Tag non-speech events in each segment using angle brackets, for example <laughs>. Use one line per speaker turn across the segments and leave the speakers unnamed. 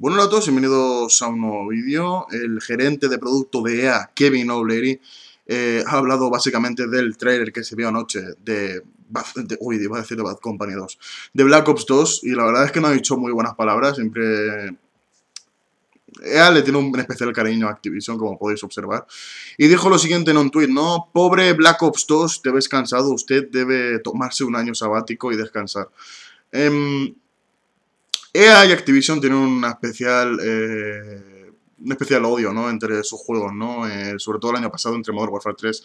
Buenos a todos, bienvenidos a un nuevo vídeo. El gerente de producto de EA, Kevin O'Leary, eh, ha hablado básicamente del trailer que se vio anoche de, Bad Company 2. De Black Ops 2, y la verdad es que no ha dicho muy buenas palabras, siempre... EA le tiene un especial cariño a Activision, como podéis observar. Y dijo lo siguiente en un tuit, ¿no? Pobre Black Ops 2, te ves cansado, usted debe tomarse un año sabático y descansar. Em, EA y Activision tienen especial, eh, un especial odio ¿no? entre sus juegos, ¿no? Eh, sobre todo el año pasado entre Modern Warfare 3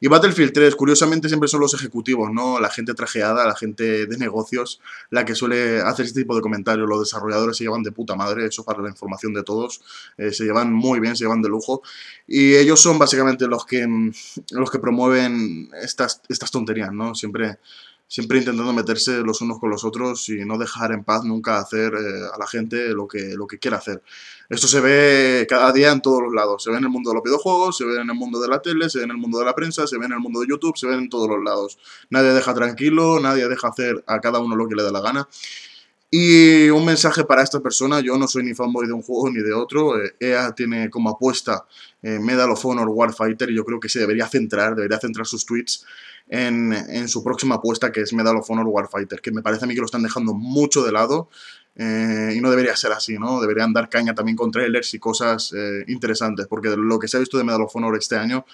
y Battlefield 3. Curiosamente siempre son los ejecutivos, ¿no? la gente trajeada, la gente de negocios, la que suele hacer este tipo de comentarios. Los desarrolladores se llevan de puta madre, eso para la información de todos. Eh, se llevan muy bien, se llevan de lujo. Y ellos son básicamente los que, los que promueven estas, estas tonterías, ¿no? siempre siempre intentando meterse los unos con los otros y no dejar en paz nunca hacer eh, a la gente lo que, lo que quiera hacer. Esto se ve cada día en todos los lados. Se ve en el mundo de los videojuegos, se ve en el mundo de la tele, se ve en el mundo de la prensa, se ve en el mundo de YouTube, se ve en todos los lados. Nadie deja tranquilo, nadie deja hacer a cada uno lo que le da la gana. Y un mensaje para esta persona, yo no soy ni fanboy de un juego ni de otro, EA eh, tiene como apuesta eh, Medal of Honor Warfighter y yo creo que se debería centrar, debería centrar sus tweets en, su próxima apuesta que es Medal of Honor Warfighter, que me parece a mí que lo están dejando mucho de lado eh, y no debería ser así, ¿no? Deberían dar caña también con trailers y cosas interesantes, porque lo que se ha visto de Medal of Honor este año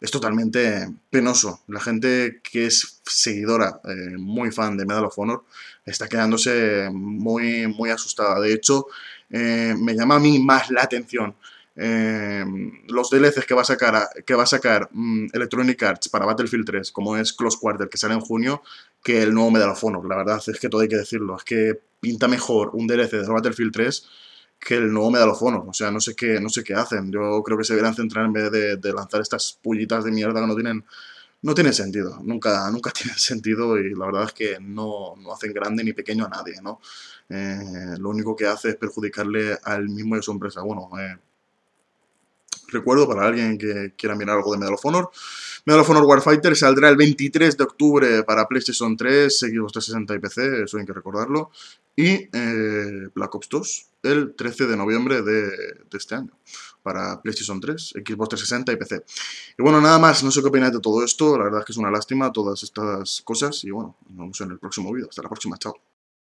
es totalmente penoso. La gente que es seguidora, eh, muy fan de Medal of Honor, está quedándose muy, muy asustada. De hecho, eh, me llama a mí más la atención eh, los DLCs que va a sacar, que va a mm, Electronic Arts para Battlefield 3, como es Close Quarter, que sale en junio, que el nuevo Medal of Honor. La verdad es que todo hay que decirlo. Es que pinta mejor un DLC de Battlefield 3 que el nuevo Honor, O sea, no sé qué, no sé qué hacen. Yo creo que se deberían centrar en vez de, lanzar estas pullitas de mierda que no tienen. No tiene sentido, nunca, nunca <laughs> tiene sentido y la verdad es que no, hacen grande ni pequeño a nadie, ¿no? Eh, lo único que hace es perjudicarle al mismo de su empresa. Bueno, eh, recuerdo para alguien que quiera mirar algo de Medal of Honor, Medal of Honor Warfighter saldrá el 23 de octubre para PlayStation 3, Xbox 360 y PC, eso hay que recordarlo y eh, Black Ops 2 el 13 de noviembre de, de, este año para PlayStation 3, Xbox 360 y PC. Y bueno, nada más, no sé qué opináis de todo esto, la verdad es que es una lástima todas estas cosas y bueno, nos vemos en el próximo vídeo, hasta la próxima, chao.